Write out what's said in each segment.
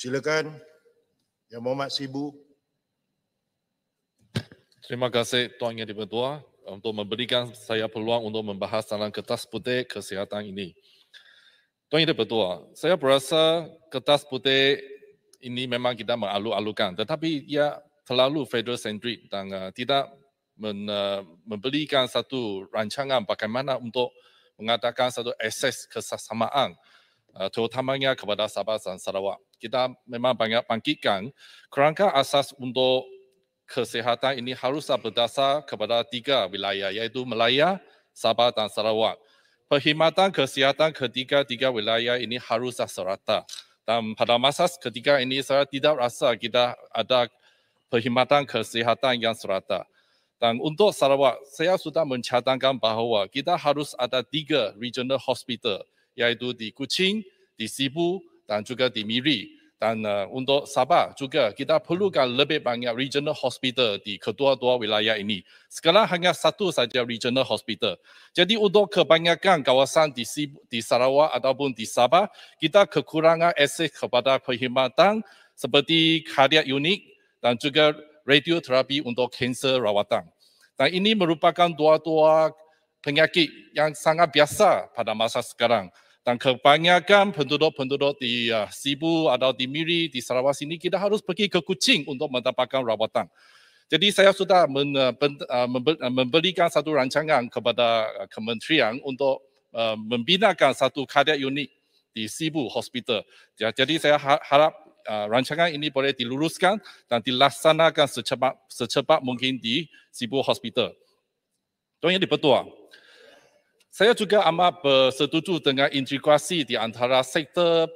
Silakan Yang Mohd Sibu. Terima kasih Tuan Yang Dipertua um, untuk memberikan saya peluang untuk membahas tentang kertas putih kesihatan ini. Tuan Yang Dipertua, saya berasa kertas putih ini memang kita mengalu-alukan tetapi ia terlalu federal centric dan uh, tidak men, uh, memberikan satu rancangan bagaimana untuk mengatakan satu akses kesamaan terutamanya kepada Sabah dan Sarawak. Kita memang banyak bangkitkan kerangka asas untuk kesehatan ini harus berdasar kepada tiga wilayah iaitu Melaya, Sabah dan Sarawak. Perkhidmatan kesihatan ketiga-tiga wilayah ini harus serata. Dan pada masa ketiga ini saya tidak rasa kita ada perkhidmatan kesihatan yang serata. Dan untuk Sarawak, saya sudah mencatatkan bahawa kita harus ada tiga regional hospital yaitu di Kuching, di Sibu dan juga di Miri. Dan uh, untuk Sabah juga kita perlukan lebih banyak regional hospital di kedua-dua wilayah ini. Sekarang hanya satu saja regional hospital. Jadi untuk kebanyakan kawasan di, Sibu, di Sarawak ataupun di Sabah, kita kekurangan akses kepada perkhidmatan seperti kardiak unit dan juga radioterapi untuk kanser rawatan. Dan ini merupakan dua-dua penyakit yang sangat biasa pada masa sekarang. Dan kebanyakan penduduk-penduduk di uh, Sibu atau di Miri, di Sarawak sini, kita harus pergi ke Kuching untuk mendapatkan rawatan. Jadi saya sudah men, uh, ah, ben, uh, ah, membe, uh, memberikan satu rancangan kepada uh, kementerian untuk uh, membinakan satu cardiac unit di Sibu Hospital. Ya, jadi saya ha-, harap uh, rancangan ini boleh diluruskan dan dilaksanakan secepat, secepat mungkin di Sibu Hospital. Tuan Yang di Pertua, saya juga amat bersetuju dengan integrasi di antara sektor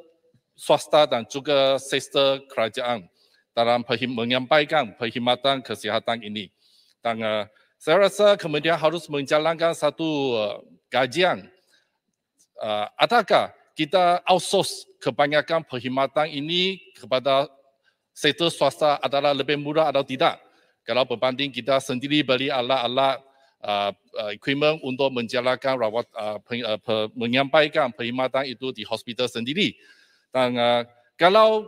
swasta dan juga sektor kerajaan dalam menyampaikan perkhidmatan kesihatan ini. Dan uh, saya rasa kemudian harus menjalankan satu uh, kajian uh, adakah kita outsource kebanyakan perkhidmatan ini kepada sektor swasta adalah lebih murah atau tidak kalau berbanding kita sendiri beli alat-alat Uh, uh, equipment untuk menjalankan rawat uh, per uh, menyampaikan perkhidmatan itu di hospital sendiri. Dan uh, kalau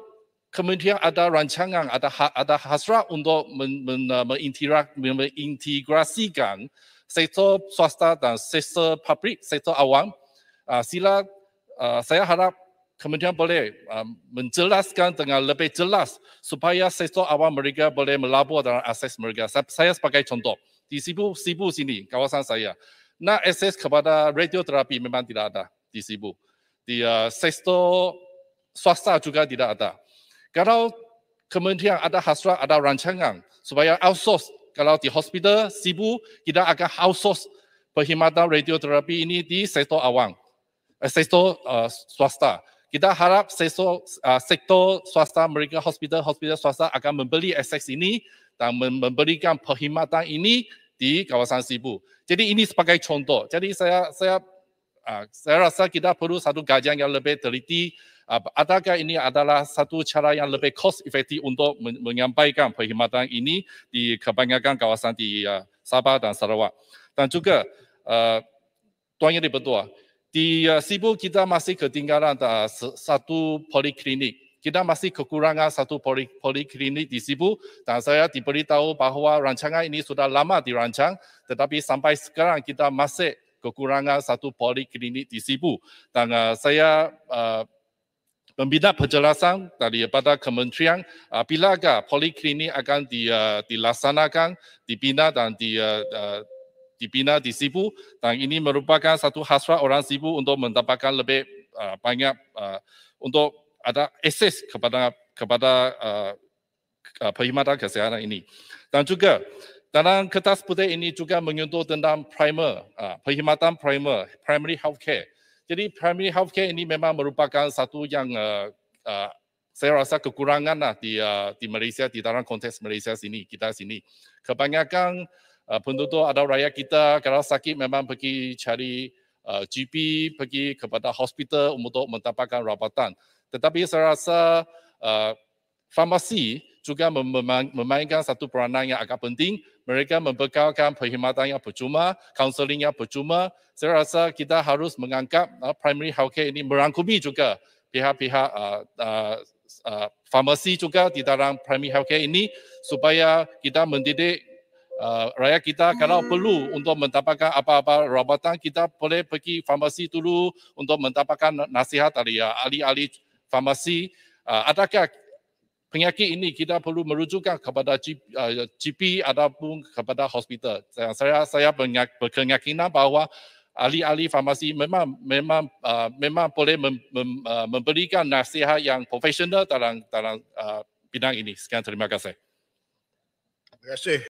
kemudian ada rancangan ada ha, ada hasrat untuk men, men, uh, menintirak, menintegrasikan sektor swasta dan sektor publik sektor awam uh, sila uh, saya harap kemudian boleh uh, menjelaskan dengan lebih jelas supaya sektor awam mereka boleh melabur dalam akses mereka saya sebagai contoh di Sibu, Sibu sini, kawasan saya. Nak akses kepada radioterapi memang tidak ada di Sibu. Di uh, sektor swasta juga tidak ada. Kalau kementerian ada hasrat, ada rancangan supaya outsource, kalau di hospital Sibu, kita akan outsource perkhidmatan radioterapi ini di sektor awang, eh, sektor uh, swasta. Kita harap sektor, uh, sektor swasta, mereka hospital-hospital swasta akan membeli akses ini dan memberikan perkhidmatan ini di kawasan Sibu. Jadi ini sebagai contoh. Jadi saya saya ah, saya rasa kita perlu satu kajian yang lebih teliti. Ah, adakah ini adalah satu cara yang lebih cost effective untuk menyampaikan perkhidmatan ini di kebanyakan kawasan di ah, Sabah dan Sarawak. Dan juga Tuan Yeri Betul, di Sibu kita masih ketinggalan satu poliklinik kita masih kekurangan satu poliklinik di Sibu dan saya diberitahu bahawa rancangan ini sudah lama dirancang tetapi sampai sekarang kita masih kekurangan satu poliklinik di Sibu dan uh, saya uh, membina penjelasan daripada kementerian uh, bilakah poliklinik akan di, uh, dilaksanakan, dibina dan di, uh, uh, dibina di Sibu dan ini merupakan satu hasrat orang Sibu untuk mendapatkan lebih uh, banyak uh, untuk ada akses kepada kepada uh, uh, perkhidmatan kesihatan ini. Dan juga dalam kertas putih ini juga menyentuh tentang primer, uh, perkhidmatan primer, primary health care. Jadi primary health care ini memang merupakan satu yang uh, uh, saya rasa kekurangan lah di, uh, di Malaysia, di dalam konteks Malaysia sini, kita sini. Kebanyakan uh, penduduk atau rakyat kita kalau sakit memang pergi cari uh, GP pergi kepada hospital untuk mendapatkan rawatan. Tetapi saya rasa uh, farmasi juga memainkan satu peranan yang agak penting. Mereka membekalkan perkhidmatan yang percuma, counseling yang percuma. Saya rasa kita harus mengangkat uh, primary healthcare ini merangkumi juga pihak-pihak uh, uh, uh, farmasi juga di dalam primary healthcare ini supaya kita mendidik uh, rakyat kita kalau hmm. perlu untuk mendapatkan apa-apa rawatan kita boleh pergi farmasi dulu untuk mendapatkan nasihat dari ah, ahli-ahli farmasi uh, adakah penyakit ini kita perlu merujukkan kepada GP ataupun kepada hospital. Saya saya berkeyakinan bahawa ahli-ahli farmasi memang memang uh, memang boleh mem, mem, uh, memberikan nasihat yang profesional dalam dalam uh, bidang ini. Sekian terima kasih. Terima kasih.